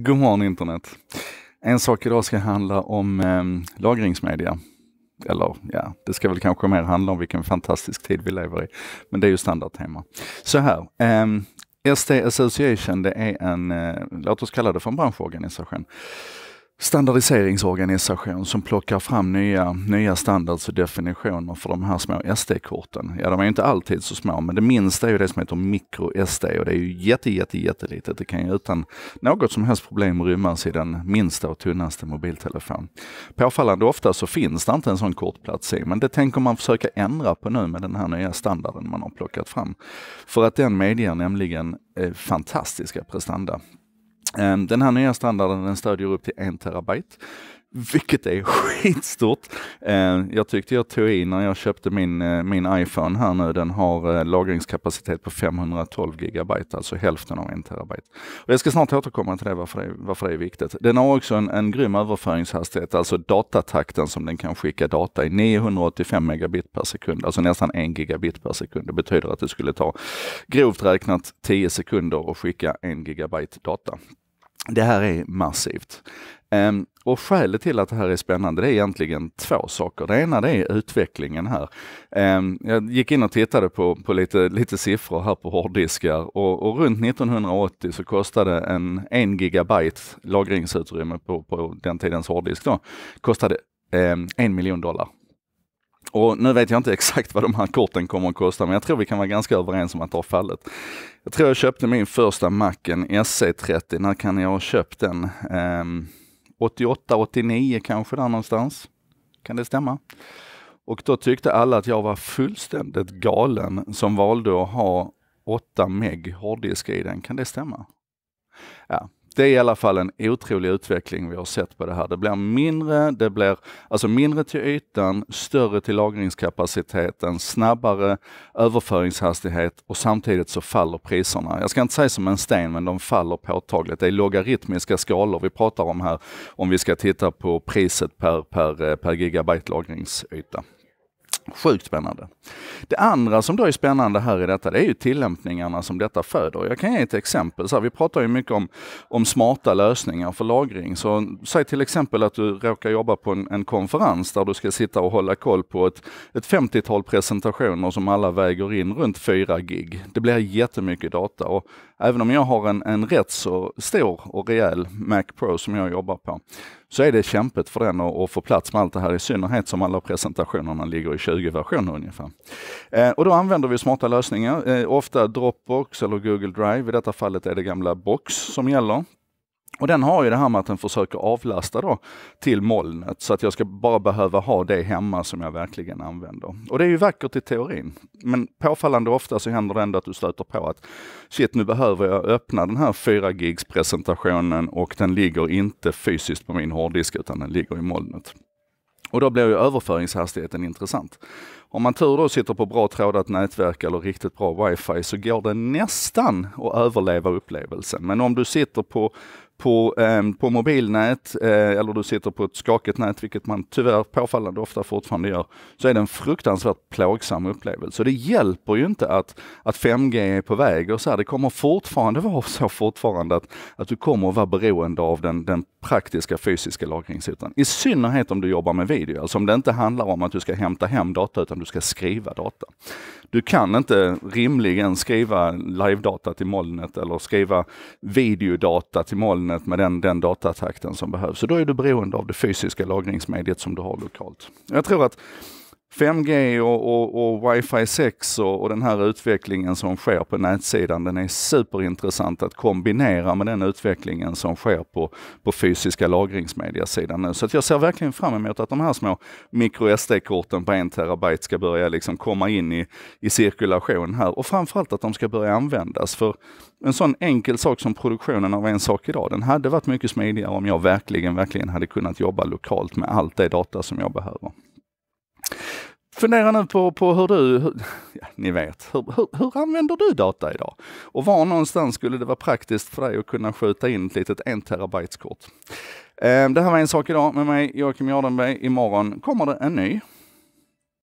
God morgon internet. En sak idag ska handla om eh, lagringsmedia. Eller ja, det ska väl kanske mer handla om vilken fantastisk tid vi lever i. Men det är ju standardtema. Så här. Eh, ST Association, det är en, eh, låt oss kalla det för en branschorganisation standardiseringsorganisation som plockar fram nya, nya standards och definitioner för de här små SD-korten. Ja, de är inte alltid så små, men det minsta är ju det som heter mikro-SD och det är ju jätte, jätte, jättelitet. Det kan ju utan något som helst problem rymmas i den minsta och tunnaste mobiltelefon. Påfallande ofta så finns det inte en sån kortplats i, men det tänker man försöka ändra på nu med den här nya standarden man har plockat fram. För att den medger nämligen eh, fantastiska prestanda Ehm, den här nya standarden den stödjer upp till 1 terabyte, vilket är skitstort. Ehm, jag tyckte jag tog i när jag köpte min, eh, min iPhone här nu. Den har eh, lagringskapacitet på 512 gigabyte, alltså hälften av 1 terabyte. Och jag ska snart återkomma till det varför, det, varför det är viktigt. Den har också en, en grym överföringshastighet, alltså datatakten som den kan skicka data i, 985 megabit per sekund, alltså nästan 1 gigabit per sekund. Det betyder att det skulle ta grovt räknat 10 sekunder att skicka 1 gigabyte data. Det här är massivt. Ehm, och skälet till att det här är spännande, det är egentligen två saker. Det ena det är utvecklingen här. Ehm, jag gick in och tittade på, på lite, lite siffror här på hårddiskar och, och runt 1980 så kostade en 1 gigabyte lagringsutrymme på, på den tidens hårddisk då, kostade um, en miljon dollar. Och nu vet jag inte exakt vad de här korten kommer att kosta, men jag tror vi kan vara ganska överens om att det har fallit. Jag tror jag köpte min första Macen SC30. E När kan jag ha köpt den? Ehm, 88, 89 kanske där någonstans. Kan det stämma? Och då tyckte alla att jag var fullständigt galen som valde att ha 8 meg hårddisk i den. Kan det stämma? Ja, det är i alla fall en otrolig utveckling vi har sett på det här. Det blir mindre, det blir alltså mindre till ytan, större till lagringskapaciteten, snabbare överföringshastighet och samtidigt så faller priserna. Jag ska inte säga som en sten, men de faller påtagligt. Det är logaritmiska skalor vi pratar om här om vi ska titta på priset per, per, eh, per gigabyte lagringsyta. Sjukt spännande. Det andra som då är spännande här i detta, det är ju tillämpningarna som detta föder. Jag kan ge ett exempel. Så här, vi pratar ju mycket om, om smarta lösningar för lagring. Så, säg till exempel att du råkar jobba på en, en konferens där du ska sitta och hålla koll på ett, ett 50-tal presentationer som alla väger in runt 4 gig. Det blir jättemycket data och även om jag har en, en rätt så stor och rejäl Mac Pro som jag jobbar på så är det kämpigt för den att, få plats med allt det här, i synnerhet som alla presentationerna ligger i 20 versioner ungefär. Eh, och då använder vi smarta lösningar, eh, ofta Dropbox eller Google Drive. I detta fallet är det gamla Box som gäller och den har ju det här med att den försöker avlasta då till molnet så att jag ska bara behöva ha det hemma som jag verkligen använder. Och det är ju vackert i teorin. Men påfallande ofta så händer det ändå att du stöter på att shit, nu behöver jag öppna den här 4 gigs presentationen och den ligger inte fysiskt på min hårddisk utan den ligger i molnet. Och då blir ju överföringshastigheten intressant. Om man tur då sitter på bra trådat nätverk eller riktigt bra wifi så går det nästan att överleva upplevelsen. Men om du sitter på på, eh, på mobilnät eh, eller du sitter på ett skakigt nät, vilket man tyvärr påfallande ofta fortfarande gör, så är det en fruktansvärt plågsam upplevelse. det hjälper ju inte att, att 5G är på väg och så här, det kommer fortfarande vara så fortfarande att, att du kommer att vara beroende av den, den praktiska fysiska lagringsytan. I synnerhet om du jobbar med video, alltså om det inte handlar om att du ska hämta hem data utan du ska skriva data. Du kan inte rimligen skriva live-data till molnet eller skriva videodata till molnet molnet med den, den datatakten som behövs. Så då är du beroende av det fysiska lagringsmediet som du har lokalt. Jag tror att 5G och, och, och Wi-Fi 6 och, och, den här utvecklingen som sker på nätsidan, den är superintressant att kombinera med den utvecklingen som sker på, på fysiska lagringsmediasidan nu. Så jag ser verkligen fram emot att de här små micro SD-korten på 1 terabyte ska börja liksom komma in i, i cirkulation här och framförallt att de ska börja användas. För en sån enkel sak som produktionen av en sak idag, den hade varit mycket smidigare om jag verkligen, verkligen hade kunnat jobba lokalt med allt det data som jag behöver. Fundera nu på, på hur du, ja, ni vet, hur, hur, hur, använder du data idag? Och var någonstans skulle det vara praktiskt för dig att kunna skjuta in ett litet 1 terabytes kort? Ehm, det här var en sak idag med mig, Joakim Jardenberg. Imorgon kommer det en ny.